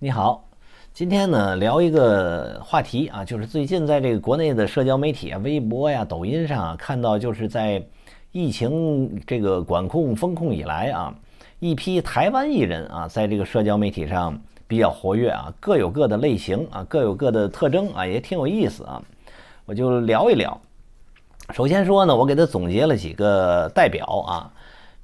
你好，今天呢聊一个话题啊，就是最近在这个国内的社交媒体啊、微博呀、抖音上啊，看到，就是在疫情这个管控封控以来啊，一批台湾艺人啊，在这个社交媒体上比较活跃啊，各有各的类型啊，各有各的特征啊，也挺有意思啊，我就聊一聊。首先说呢，我给他总结了几个代表啊，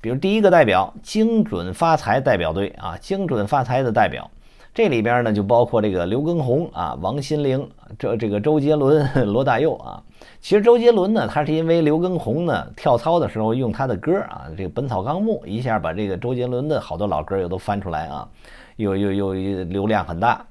比如第一个代表“精准发财代表队”啊，“精准发财”的代表。这里边呢，就包括这个刘畊宏啊、王心凌、这这个周杰伦、罗大佑啊。其实周杰伦呢，他是因为刘畊宏呢跳操的时候用他的歌啊，这个《本草纲目》一下把这个周杰伦的好多老歌又都翻出来啊，又又又流量很大。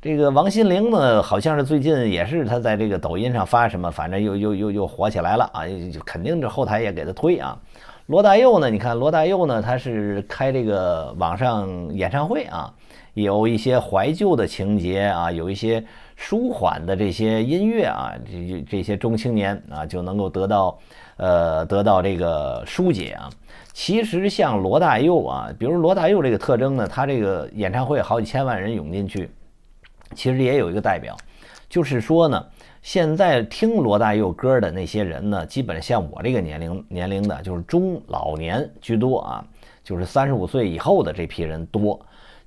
这个王心凌呢，好像是最近也是他在这个抖音上发什么，反正又又又又火起来了啊，就肯定这后台也给他推啊。罗大佑呢，你看罗大佑呢，他是开这个网上演唱会啊。有一些怀旧的情节啊，有一些舒缓的这些音乐啊，这这些中青年啊就能够得到呃得到这个疏解啊。其实像罗大佑啊，比如罗大佑这个特征呢，他这个演唱会好几千万人涌进去，其实也有一个代表，就是说呢，现在听罗大佑歌的那些人呢，基本像我这个年龄年龄的，就是中老年居多啊，就是三十五岁以后的这批人多。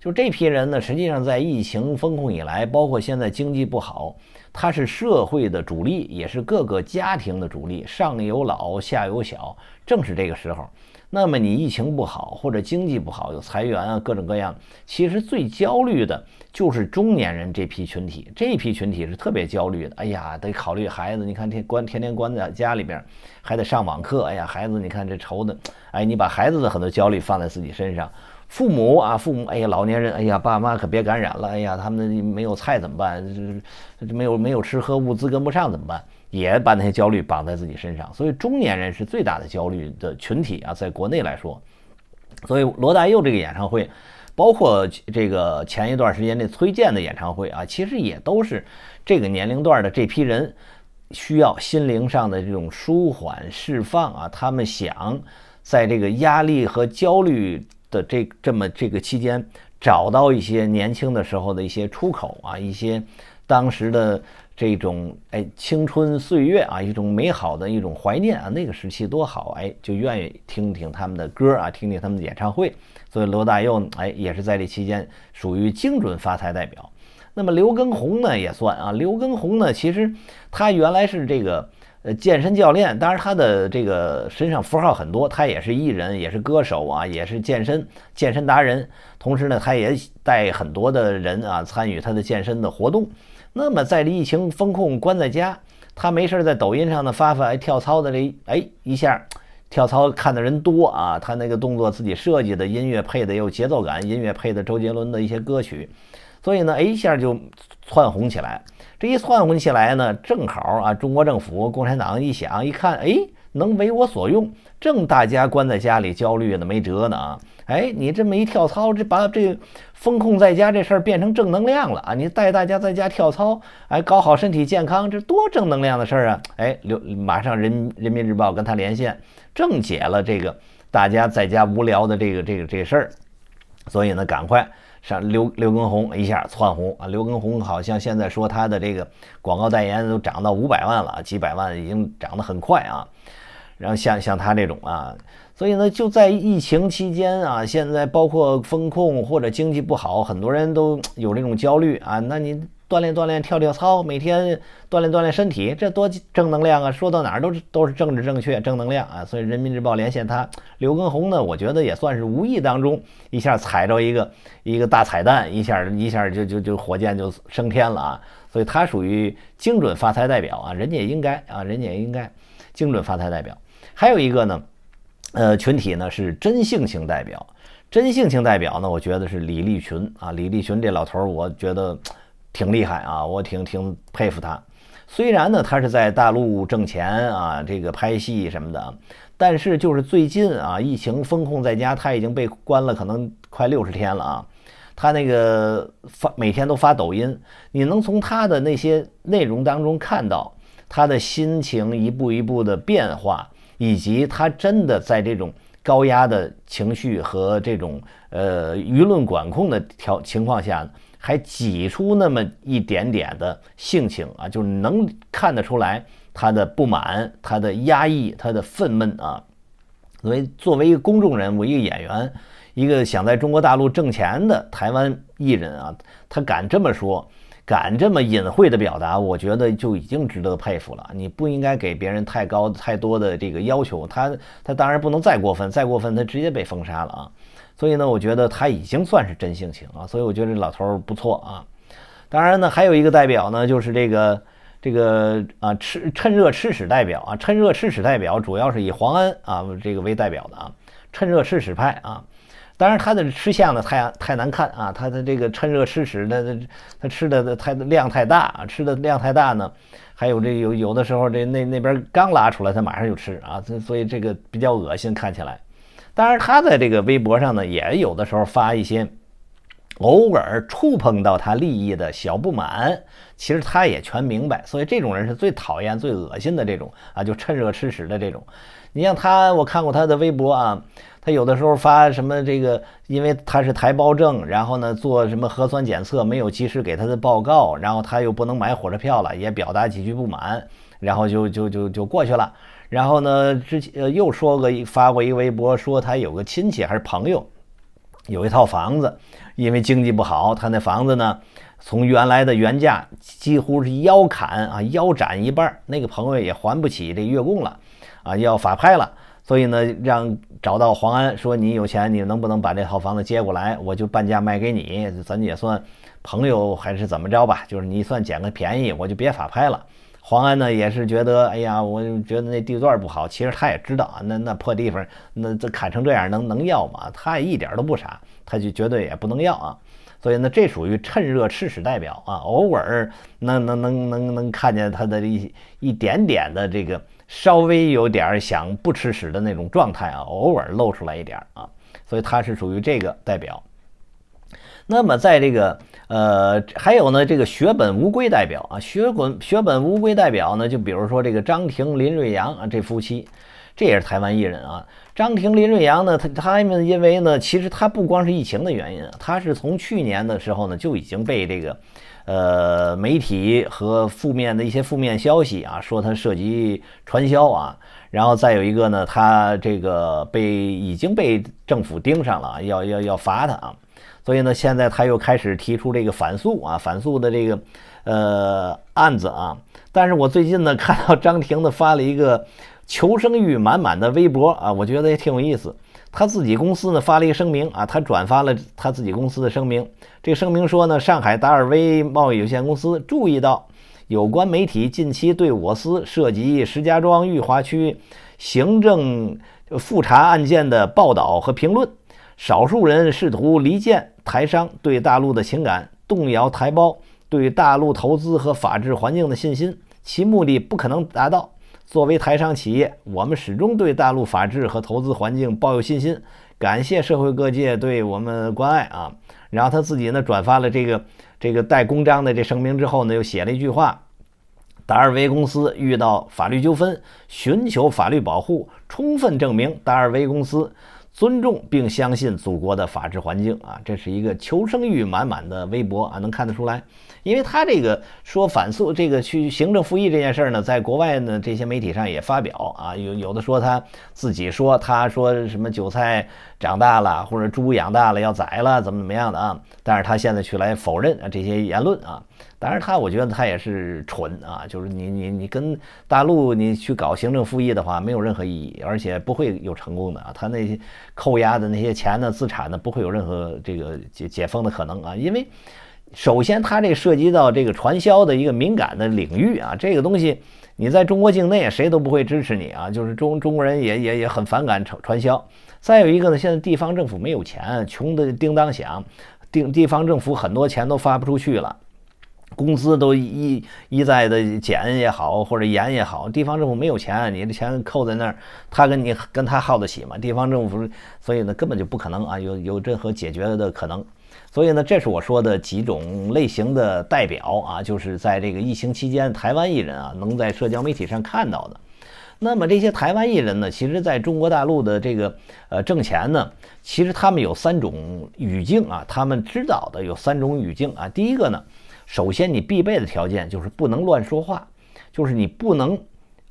就这批人呢，实际上在疫情封控以来，包括现在经济不好，他是社会的主力，也是各个家庭的主力，上有老，下有小，正是这个时候。那么你疫情不好，或者经济不好，有裁员啊，各种各样，其实最焦虑的就是中年人这批群体，这批群体是特别焦虑的。哎呀，得考虑孩子，你看天关天天关在家里边，还得上网课，哎呀，孩子你看这愁的，哎，你把孩子的很多焦虑放在自己身上。父母啊，父母，哎呀，老年人，哎呀，爸妈可别感染了，哎呀，他们没有菜怎么办？这没有没有吃喝，物资跟不上怎么办？也把那些焦虑绑在自己身上。所以中年人是最大的焦虑的群体啊，在国内来说，所以罗大佑这个演唱会，包括这个前一段时间那崔健的演唱会啊，其实也都是这个年龄段的这批人需要心灵上的这种舒缓释放啊。他们想在这个压力和焦虑。的这这么这个期间，找到一些年轻的时候的一些出口啊，一些当时的这种哎青春岁月啊，一种美好的一种怀念啊，那个时期多好哎，就愿意听听他们的歌啊，听听他们的演唱会。所以罗大佑哎，也是在这期间属于精准发财代表。那么刘耕宏呢也算啊，刘耕宏呢其实他原来是这个。呃，健身教练，当然他的这个身上符号很多，他也是艺人，也是歌手啊，也是健身健身达人。同时呢，他也带很多的人啊参与他的健身的活动。那么在这疫情封控关在家，他没事在抖音上呢发发跳操的这哎，一下跳操看的人多啊，他那个动作自己设计的，音乐配的有节奏感，音乐配的周杰伦的一些歌曲。所以呢，诶，一下就窜红起来。这一窜红起来呢，正好啊，中国政府、共产党一想一看，哎，能为我所用。正大家关在家里焦虑呢，没辙呢啊。哎，你这么一跳操，这把这风控在家这事儿变成正能量了啊！你带大家在家跳操，哎，搞好身体健康，这多正能量的事儿啊！哎，刘马上人人民日报跟他连线，正解了这个大家在家无聊的这个这个这事儿。所以呢，赶快。上刘刘畊宏一下窜红啊，刘畊宏好像现在说他的这个广告代言都涨到五百万了，几百万已经涨得很快啊。然后像像他这种啊，所以呢，就在疫情期间啊，现在包括风控或者经济不好，很多人都有这种焦虑啊。那你。锻炼锻炼，跳跳操，每天锻炼锻炼身体，这多正能量啊！说到哪儿都是都是政治正确，正能量啊！所以《人民日报连线》他刘耕宏呢，我觉得也算是无意当中一下踩着一个一个大彩蛋，一下一下就就就火箭就升天了啊！所以他属于精准发财代表啊，人家也应该啊，人家也应该精准发财代表。还有一个呢，呃，群体呢是真性情代表，真性情代表呢，我觉得是李立群啊，李立群这老头儿，我觉得。挺厉害啊，我挺挺佩服他。虽然呢，他是在大陆挣钱啊，这个拍戏什么的，但是就是最近啊，疫情封控在家，他已经被关了，可能快六十天了啊。他那个发每天都发抖音，你能从他的那些内容当中看到他的心情一步一步的变化，以及他真的在这种高压的情绪和这种呃舆论管控的条情况下。还挤出那么一点点的性情啊，就能看得出来他的不满、他的压抑、他的愤懑啊。所以，作为一个公众人物、一个演员、一个想在中国大陆挣钱的台湾艺人啊，他敢这么说，敢这么隐晦的表达，我觉得就已经值得佩服了。你不应该给别人太高太多的这个要求。他他当然不能再过分，再过分他直接被封杀了啊。所以呢，我觉得他已经算是真性情啊，所以我觉得这老头儿不错啊。当然呢，还有一个代表呢，就是这个这个啊，吃趁热吃屎代表啊，趁热吃屎代表主要是以黄恩啊这个为代表的啊，趁热吃屎派啊。当然他的吃相呢，太太难看啊，他的这个趁热吃屎他他他吃的太量太大啊，吃的量太大呢，还有这有有的时候这那那边刚拉出来，他马上就吃啊，所以这个比较恶心，看起来。当然，他在这个微博上呢，也有的时候发一些偶尔触碰到他利益的小不满，其实他也全明白。所以这种人是最讨厌、最恶心的这种啊，就趁热吃屎的这种。你像他，我看过他的微博啊，他有的时候发什么这个，因为他是台胞证，然后呢做什么核酸检测没有及时给他的报告，然后他又不能买火车票了，也表达几句不满，然后就就就就过去了。然后呢，之前呃又说个发过一个微博，说他有个亲戚还是朋友，有一套房子，因为经济不好，他那房子呢，从原来的原价几乎是腰砍啊腰斩一半，那个朋友也还不起这月供了，啊要法拍了，所以呢让找到黄安说你有钱，你能不能把这套房子接过来，我就半价卖给你，咱也算朋友还是怎么着吧，就是你算捡个便宜，我就别法拍了。黄安呢，也是觉得，哎呀，我觉得那地段不好。其实他也知道啊，那那破地方，那这砍成这样，能能要吗？他一点都不傻，他就绝对也不能要啊。所以呢，这属于趁热吃屎代表啊，偶尔能能能能能看见他的一一点点的这个稍微有点想不吃屎的那种状态啊，偶尔露出来一点啊。所以他是属于这个代表。那么，在这个呃，还有呢，这个血本无归代表啊，血滚血本无归代表呢，就比如说这个张庭林瑞阳啊，这夫妻，这也是台湾艺人啊。张庭林瑞阳呢，他他们因为呢，其实他不光是疫情的原因，他是从去年的时候呢，就已经被这个呃媒体和负面的一些负面消息啊，说他涉及传销啊，然后再有一个呢，他这个被已经被政府盯上了要要要罚他啊。所以呢，现在他又开始提出这个反诉啊，反诉的这个呃案子啊。但是我最近呢，看到张庭的发了一个求生欲满满的微博啊，我觉得也挺有意思。他自己公司呢发了一个声明啊，他转发了他自己公司的声明。这声明说呢，上海达尔威贸易有限公司注意到有关媒体近期对我司涉及石家庄裕华区行政复查案件的报道和评论，少数人试图离间。台商对大陆的情感动摇，台胞对大陆投资和法治环境的信心，其目的不可能达到。作为台商企业，我们始终对大陆法治和投资环境抱有信心。感谢社会各界对我们关爱啊！然后他自己呢转发了这个这个带公章的这声明之后呢，又写了一句话：达尔威公司遇到法律纠纷，寻求法律保护，充分证明达尔威公司。尊重并相信祖国的法治环境啊，这是一个求生欲满满的微博啊，能看得出来。因为他这个说反诉这个去行政复议这件事呢，在国外呢这些媒体上也发表啊，有有的说他自己说他说什么韭菜长大了或者猪养大了要宰了怎么怎么样的啊，但是他现在去来否认啊这些言论啊。当然他，我觉得他也是蠢啊！就是你你你跟大陆你去搞行政复议的话，没有任何意义，而且不会有成功的啊！他那些扣押的那些钱呢、资产呢，不会有任何这个解解封的可能啊！因为首先，他这涉及到这个传销的一个敏感的领域啊，这个东西你在中国境内谁都不会支持你啊！就是中中国人也也也很反感传传销。再有一个呢，现在地方政府没有钱，穷的叮当响，地地方政府很多钱都发不出去了。工资都一一再的减也好，或者严也好，地方政府没有钱，你的钱扣在那儿，他跟你跟他耗得起吗？地方政府所以呢，根本就不可能啊，有有任何解决的可能。所以呢，这是我说的几种类型的代表啊，就是在这个疫情期间，台湾艺人啊，能在社交媒体上看到的。那么这些台湾艺人呢，其实在中国大陆的这个呃挣钱呢，其实他们有三种语境啊，他们知道的有三种语境啊，第一个呢。首先，你必备的条件就是不能乱说话，就是你不能，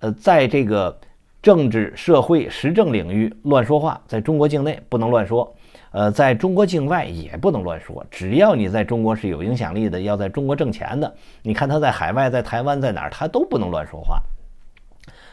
呃，在这个政治、社会、时政领域乱说话，在中国境内不能乱说，呃，在中国境外也不能乱说。只要你在中国是有影响力的，要在中国挣钱的，你看他在海外、在台湾、在哪儿，他都不能乱说话。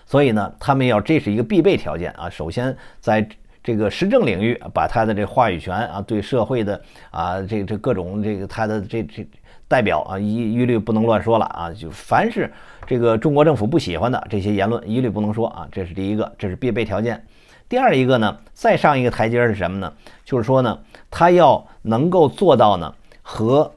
所以呢，他们要这是一个必备条件啊。首先，在这个时政领域，把他的这话语权啊，对社会的啊，这这各种这个他的这这。代表啊，一一律不能乱说了啊！就凡是这个中国政府不喜欢的这些言论，一律不能说啊。这是第一个，这是必备条件。第二一个呢，再上一个台阶是什么呢？就是说呢，他要能够做到呢，和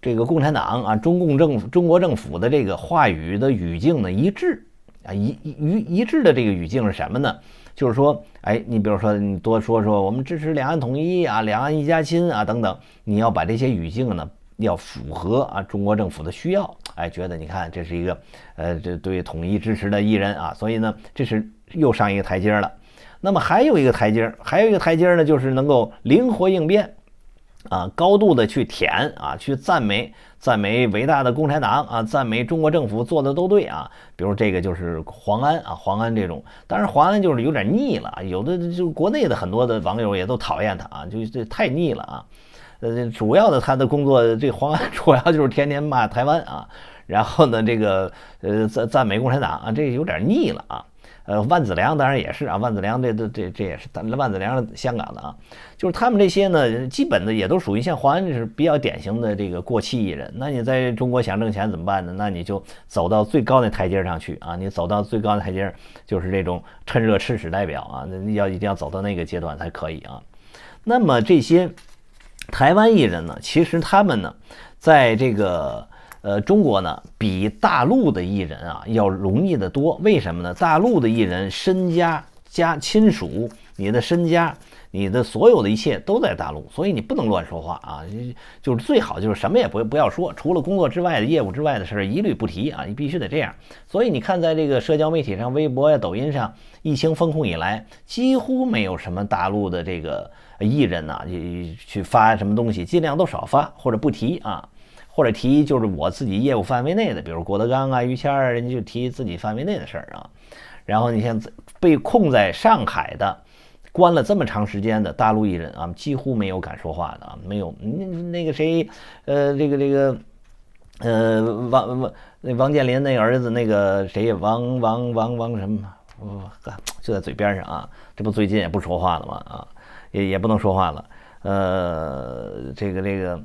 这个共产党啊、中共政府、中国政府的这个话语的语境呢一致啊，一一一致的这个语境是什么呢？就是说，哎，你比如说，你多说说我们支持两岸统一啊，两岸一家亲啊等等，你要把这些语境呢。要符合啊中国政府的需要，哎，觉得你看这是一个，呃，这对统一支持的艺人啊，所以呢，这是又上一个台阶了。那么还有一个台阶，还有一个台阶呢，就是能够灵活应变，啊，高度的去舔啊，去赞美，赞美伟大的共产党啊，赞美中国政府做的都对啊。比如这个就是黄安啊，黄安这种，当然黄安就是有点腻了，有的就国内的很多的网友也都讨厌他啊，就这太腻了啊。呃，主要的他的工作，这黄安 主要就是天天骂台湾啊，然后呢，这个呃赞赞美共产党啊，这有点腻了啊。呃，万子良当然也是啊，万子良这这这这也是万子良，香港的啊，就是他们这些呢，基本的也都属于像黄安是比较典型的这个过气艺人。那你在中国想挣钱怎么办呢？那你就走到最高的台阶上去啊，你走到最高的台阶就是这种趁热吃屎代表啊，那要一定要走到那个阶段才可以啊。那么这些。台湾艺人呢，其实他们呢，在这个呃中国呢，比大陆的艺人啊要容易的多。为什么呢？大陆的艺人身家加亲属，你的身家。你的所有的一切都在大陆，所以你不能乱说话啊！就是最好就是什么也不不要说，除了工作之外的业务之外的事儿一律不提啊！你必须得这样。所以你看，在这个社交媒体上，微博呀、抖音上，疫情封控以来，几乎没有什么大陆的这个艺人呐，去去发什么东西，尽量都少发或者不提啊，或者提就是我自己业务范围内的，比如郭德纲啊、于谦儿，人家就提自己范围内的事儿啊。然后你像被控在上海的。关了这么长时间的大陆艺人啊，几乎没有敢说话的啊，没有那那个谁，呃，这个这个，呃，王王那王健林那儿子，那个谁王王王王什么，就在嘴边上啊，这不最近也不说话了吗？啊，也也不能说话了，呃，这个这个。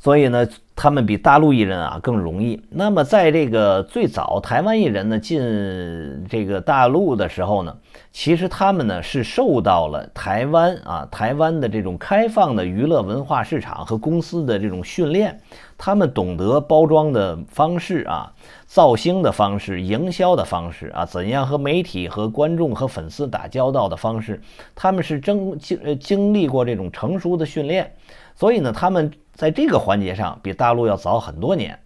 所以呢，他们比大陆艺人啊更容易。那么，在这个最早台湾艺人呢进这个大陆的时候呢，其实他们呢是受到了台湾啊台湾的这种开放的娱乐文化市场和公司的这种训练，他们懂得包装的方式啊、造星的方式、营销的方式啊，怎样和媒体和观众和粉丝打交道的方式，他们是经经呃经历过这种成熟的训练，所以呢，他们。在这个环节上，比大陆要早很多年，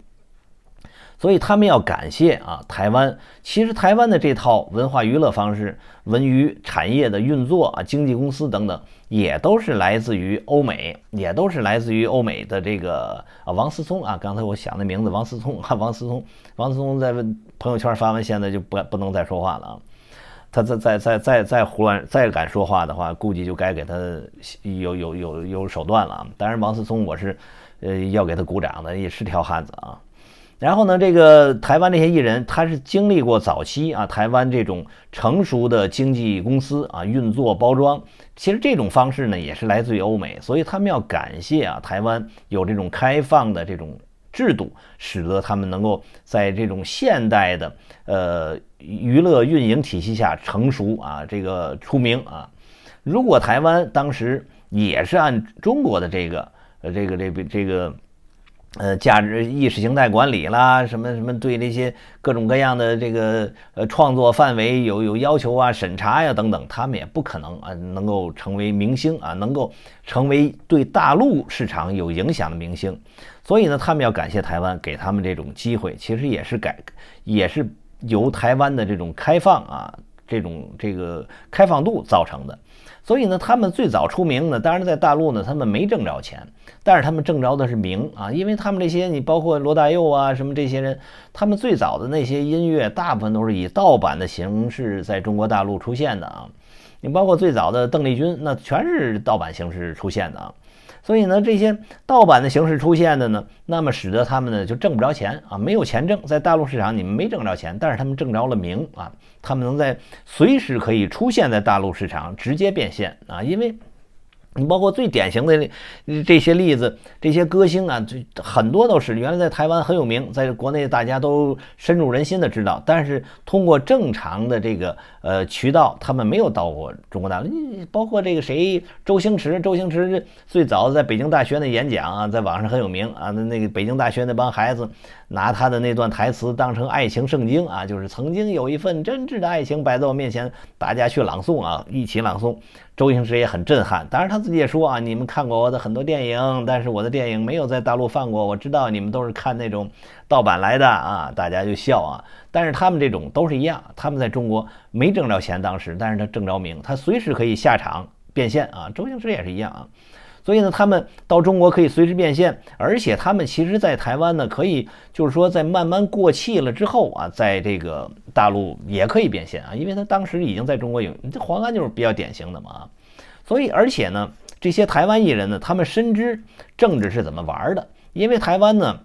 所以他们要感谢啊台湾。其实台湾的这套文化娱乐方式、文娱产业的运作啊、经纪公司等等，也都是来自于欧美，也都是来自于欧美的这个啊王思聪啊。刚才我想的名字，王思聪啊，王思聪，王思聪在朋友圈发完，现在就不不能再说话了啊。他再再再再再胡乱再敢说话的话，估计就该给他有有有有手段了啊！当然，王思聪我是，呃，要给他鼓掌的，也是条汉子啊。然后呢，这个台湾这些艺人，他是经历过早期啊，台湾这种成熟的经纪公司啊运作包装，其实这种方式呢也是来自于欧美，所以他们要感谢啊，台湾有这种开放的这种。制度使得他们能够在这种现代的呃娱乐运营体系下成熟啊，这个出名啊。如果台湾当时也是按中国的这个呃这个这个这个呃价值意识形态管理啦什么什么，对这些各种各样的这个呃创作范围有有要求啊、审查呀等等，他们也不可能啊能够成为明星啊，能够成为对大陆市场有影响的明星。所以呢，他们要感谢台湾给他们这种机会，其实也是改，也是由台湾的这种开放啊，这种这个开放度造成的。所以呢，他们最早出名呢，当然在大陆呢，他们没挣着钱，但是他们挣着的是名啊，因为他们这些，你包括罗大佑啊什么这些人，他们最早的那些音乐，大部分都是以盗版的形式在中国大陆出现的啊。你包括最早的邓丽君，那全是盗版形式出现的啊。所以呢，这些盗版的形式出现的呢，那么使得他们呢就挣不着钱啊，没有钱挣在大陆市场，你们没挣着钱，但是他们挣着了名啊，他们能在随时可以出现在大陆市场直接变现啊，因为。你包括最典型的这些例子，这些歌星啊，这很多都是原来在台湾很有名，在国内大家都深入人心的知道。但是通过正常的这个呃渠道，他们没有到过中国大陆。包括这个谁，周星驰。周星驰最早在北京大学那演讲啊，在网上很有名啊。那那个北京大学那帮孩子。拿他的那段台词当成爱情圣经啊，就是曾经有一份真挚的爱情摆在我面前，大家去朗诵啊，一起朗诵。周星驰也很震撼，当然他自己也说啊，你们看过我的很多电影，但是我的电影没有在大陆放过，我知道你们都是看那种盗版来的啊，大家就笑啊。但是他们这种都是一样，他们在中国没挣着钱当时，但是他挣着名，他随时可以下场变现啊。周星驰也是一样啊。所以呢，他们到中国可以随时变现，而且他们其实，在台湾呢，可以就是说，在慢慢过气了之后啊，在这个大陆也可以变现啊，因为他当时已经在中国有，这黄安就是比较典型的嘛啊。所以，而且呢，这些台湾艺人呢，他们深知政治是怎么玩的，因为台湾呢。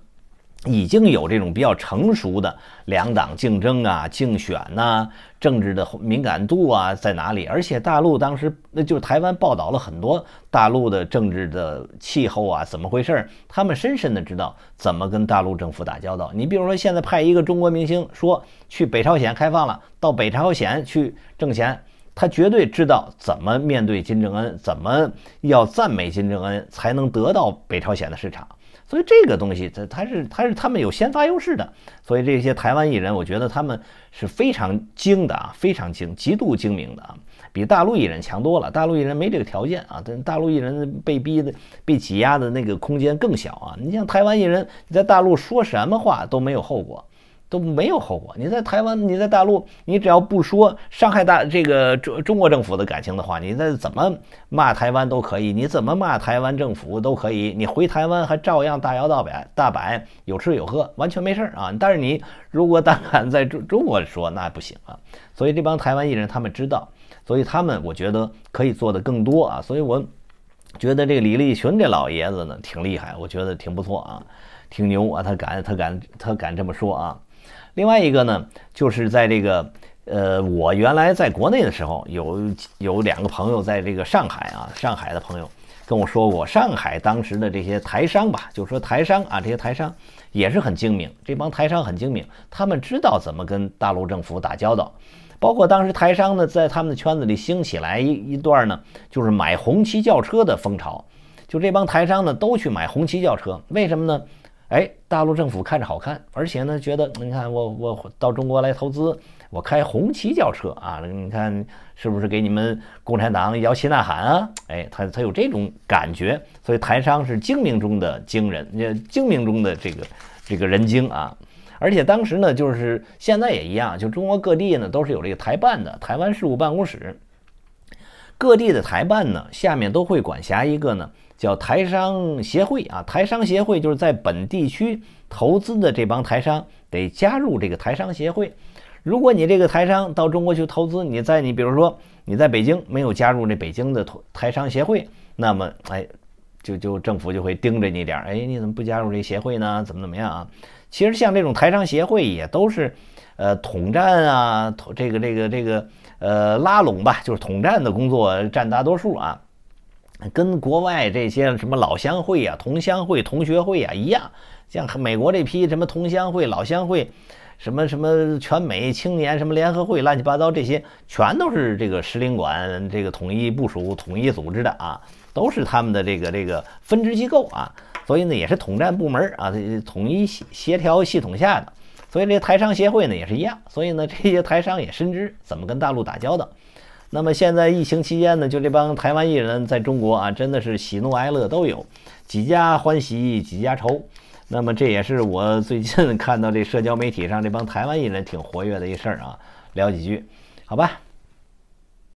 已经有这种比较成熟的两党竞争啊、竞选呐、政治的敏感度啊在哪里？而且大陆当时那就是台湾报道了很多大陆的政治的气候啊，怎么回事？他们深深的知道怎么跟大陆政府打交道。你比如说现在派一个中国明星说去北朝鲜开放了，到北朝鲜去挣钱，他绝对知道怎么面对金正恩，怎么要赞美金正恩才能得到北朝鲜的市场。所以这个东西，它它是它是他们有先发优势的。所以这些台湾艺人，我觉得他们是非常精的啊，非常精，极度精明的啊，比大陆艺人强多了。大陆艺人没这个条件啊，大陆艺人被逼的、被挤压的那个空间更小啊。你像台湾艺人，你在大陆说什么话都没有后果。都没有后果。你在台湾，你在大陆，你只要不说伤害大这个中中国政府的感情的话，你在怎么骂台湾都可以，你怎么骂台湾政府都可以，你回台湾还照样大摇大摆，大摆有吃有喝，完全没事儿啊。但是你如果胆敢在中中国说，那不行啊。所以这帮台湾艺人他们知道，所以他们我觉得可以做的更多啊。所以我觉得这个李立群这老爷子呢挺厉害，我觉得挺不错啊，挺牛啊，他敢他敢他敢这么说啊。另外一个呢，就是在这个，呃，我原来在国内的时候，有有两个朋友在这个上海啊，上海的朋友跟我说过，上海当时的这些台商吧，就是说台商啊，这些台商也是很精明，这帮台商很精明，他们知道怎么跟大陆政府打交道。包括当时台商呢，在他们的圈子里兴起来一一段呢，就是买红旗轿车的风潮，就这帮台商呢都去买红旗轿车，为什么呢？哎，大陆政府看着好看，而且呢，觉得你看我我到中国来投资，我开红旗轿车啊，你看是不是给你们共产党摇旗呐喊啊？哎，他他有这种感觉，所以台商是精明中的精人，精明中的这个这个人精啊。而且当时呢，就是现在也一样，就中国各地呢都是有这个台办的台湾事务办公室。各地的台办呢，下面都会管辖一个呢，叫台商协会啊。台商协会就是在本地区投资的这帮台商得加入这个台商协会。如果你这个台商到中国去投资，你在你比如说你在北京没有加入这北京的台台商协会，那么哎，就就政府就会盯着你点儿，哎，你怎么不加入这协会呢？怎么怎么样啊？其实像这种台商协会也都是，呃，统战啊，这个这个这个。呃，拉拢吧，就是统战的工作占大多数啊，跟国外这些什么老乡会啊、同乡会、同学会啊一样，像美国这批什么同乡会、老乡会，什么什么全美青年什么联合会，乱七八糟这些，全都是这个使领馆这个统一部署、统一组织的啊，都是他们的这个这个分支机构啊，所以呢，也是统战部门啊，统一协协调系统下的。所以这台商协会呢也是一样，所以呢 这些台商也深知怎么跟大陆打交道。那么现在疫情期间呢，就这帮台湾艺人在中国啊，真的是喜怒哀乐都有，几家欢喜几家愁。那么这也是我最近看到这社交媒体上这帮台湾艺人挺活跃的一事儿啊，聊几句，好吧。